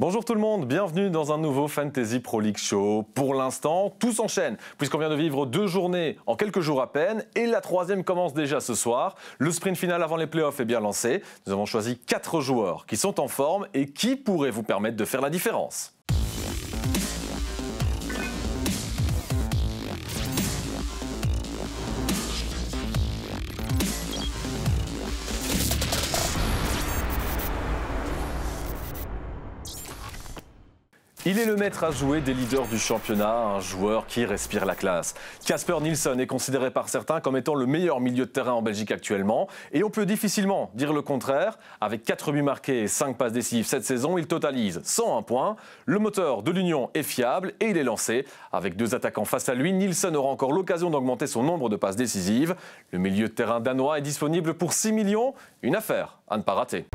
Bonjour tout le monde, bienvenue dans un nouveau Fantasy Pro League Show. Pour l'instant, tout s'enchaîne, puisqu'on vient de vivre deux journées en quelques jours à peine, et la troisième commence déjà ce soir. Le sprint final avant les playoffs est bien lancé. Nous avons choisi quatre joueurs qui sont en forme et qui pourraient vous permettre de faire la différence. Il est le maître à jouer des leaders du championnat, un joueur qui respire la classe. Casper Nielsen est considéré par certains comme étant le meilleur milieu de terrain en Belgique actuellement, et on peut difficilement dire le contraire. Avec 4 buts marqués et 5 passes décisives cette saison, il totalise 101 points. Le moteur de l'Union est fiable et il est lancé. Avec deux attaquants face à lui, Nielsen aura encore l'occasion d'augmenter son nombre de passes décisives. Le milieu de terrain danois est disponible pour 6 millions, une affaire à ne pas rater.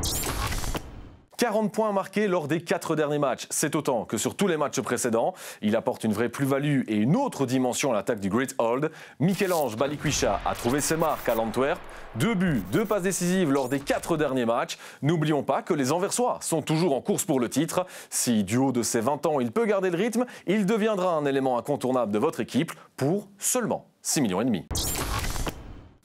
40 points marqués lors des 4 derniers matchs. C'est autant que sur tous les matchs précédents. Il apporte une vraie plus-value et une autre dimension à l'attaque du Great Old. Michel-Ange Balikwisha a trouvé ses marques à l'Antwerp. Deux buts, deux passes décisives lors des 4 derniers matchs. N'oublions pas que les Anversois sont toujours en course pour le titre. Si du haut de ses 20 ans, il peut garder le rythme, il deviendra un élément incontournable de votre équipe pour seulement 6 millions et demi.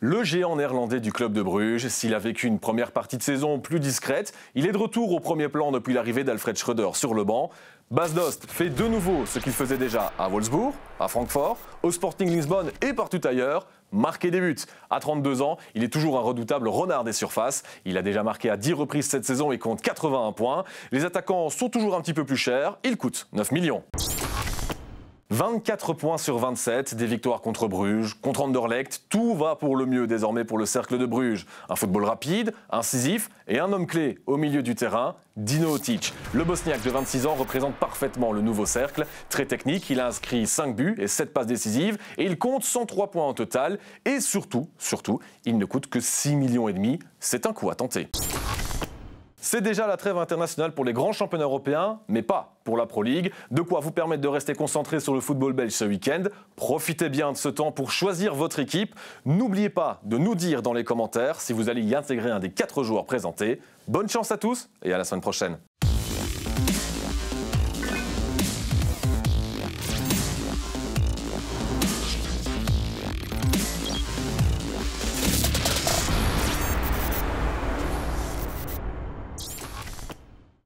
Le géant néerlandais du club de Bruges, s'il a vécu une première partie de saison plus discrète, il est de retour au premier plan depuis l'arrivée d'Alfred Schröder sur le banc. Bas Dost fait de nouveau ce qu'il faisait déjà à Wolfsburg, à Francfort, au Sporting Lisbonne et partout ailleurs, marquer des buts. À 32 ans, il est toujours un redoutable renard des surfaces. Il a déjà marqué à 10 reprises cette saison et compte 81 points. Les attaquants sont toujours un petit peu plus chers, Il coûte 9 millions. 24 points sur 27, des victoires contre Bruges, contre Anderlecht, tout va pour le mieux désormais pour le cercle de Bruges. Un football rapide, incisif et un homme clé au milieu du terrain, Dino Otic. Le Bosniaque de 26 ans représente parfaitement le nouveau cercle. Très technique, il a inscrit 5 buts et 7 passes décisives et il compte 103 points en total. Et surtout, surtout, il ne coûte que 6 millions et demi. C'est un coup à tenter. C'est déjà la trêve internationale pour les grands championnats européens, mais pas pour la Pro League. De quoi vous permettre de rester concentré sur le football belge ce week-end. Profitez bien de ce temps pour choisir votre équipe. N'oubliez pas de nous dire dans les commentaires si vous allez y intégrer un des quatre joueurs présentés. Bonne chance à tous et à la semaine prochaine.